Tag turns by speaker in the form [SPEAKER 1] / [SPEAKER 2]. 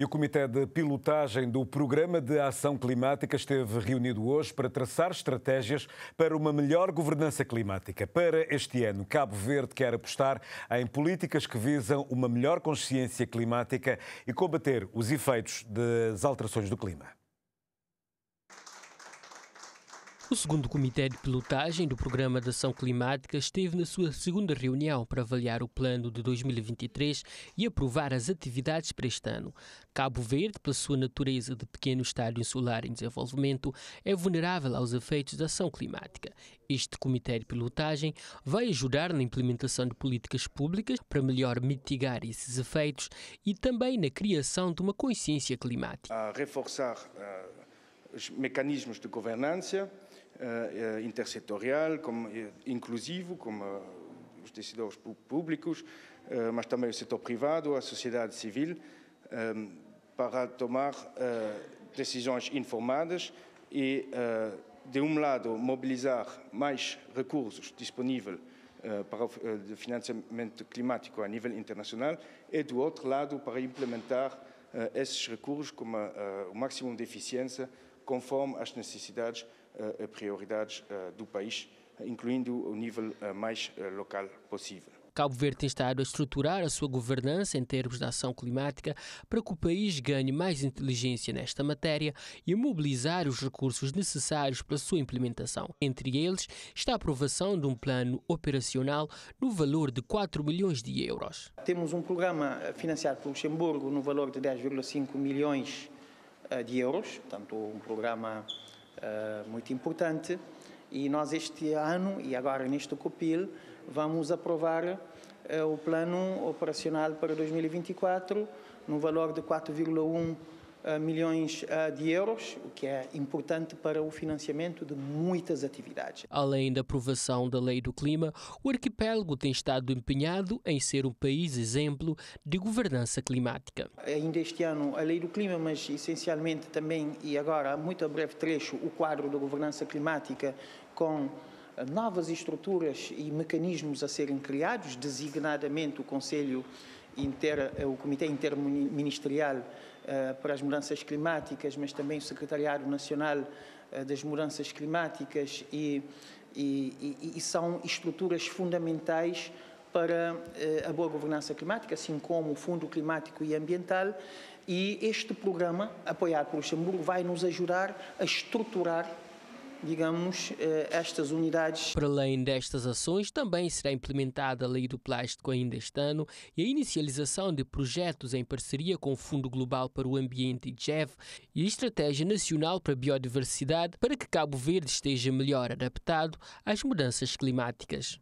[SPEAKER 1] E o Comitê de Pilotagem do Programa de Ação Climática esteve reunido hoje para traçar estratégias para uma melhor governança climática. Para este ano, Cabo Verde quer apostar em políticas que visam uma melhor consciência climática e combater os efeitos das alterações do clima.
[SPEAKER 2] O segundo Comitê de Pilotagem do Programa de Ação Climática esteve na sua segunda reunião para avaliar o plano de 2023 e aprovar as atividades para este ano. Cabo Verde, pela sua natureza de pequeno estado insular em desenvolvimento, é vulnerável aos efeitos da ação climática. Este Comitê de Pilotagem vai ajudar na implementação de políticas públicas para melhor mitigar esses efeitos e também na criação de uma consciência climática.
[SPEAKER 1] A reforçar uh, os mecanismos de governança eh, eh, intersetorial, como, eh, inclusivo, como os decisores públicos, mas também o setor privado, a sociedade civil, para tomar decisões informadas e, de um lado, mobilizar mais recursos disponíveis para o financiamento climático a nível internacional e, do outro lado, para implementar esses recursos com o máximo de eficiência conforme as necessidades eh, eh, prioridades eh, do país, incluindo o nível mais local possível.
[SPEAKER 2] Cabo Verde tem estado a estruturar a sua governança em termos de ação climática para que o país ganhe mais inteligência nesta matéria e mobilizar os recursos necessários para a sua implementação. Entre eles está a aprovação de um plano operacional no valor de 4 milhões de euros.
[SPEAKER 3] Temos um programa financiado pelo Luxemburgo no valor de 10,5 milhões de euros, portanto, um programa eh, muito importante. E nós este ano, e agora neste COPIL, vamos aprovar uh, o plano operacional para 2024, no valor de 4,1 eh, milhões eh, de euros, o que é importante para o financiamento de muitas atividades.
[SPEAKER 2] Além da aprovação da Lei do Clima, o arquipélago tem estado empenhado em ser um país exemplo de governança climática.
[SPEAKER 3] Ainda este ano a Lei do Clima, mas essencialmente também, e agora muito a breve trecho, o quadro da governança climática com eh, novas estruturas e mecanismos a serem criados, designadamente o Conselho inter, eh, o Comitê Interministerial eh, para as Mudanças Climáticas, mas também o Secretariado Nacional eh, das Mudanças Climáticas e, e, e são estruturas fundamentais para a boa governança climática, assim como o Fundo Climático e Ambiental. E este programa, apoiado por Luxemburgo, vai nos ajudar a estruturar digamos, eh, estas unidades.
[SPEAKER 2] Para além destas ações, também será implementada a Lei do Plástico ainda este ano e a inicialização de projetos em parceria com o Fundo Global para o Ambiente (GEV) e a Estratégia Nacional para a Biodiversidade para que Cabo Verde esteja melhor adaptado às mudanças climáticas.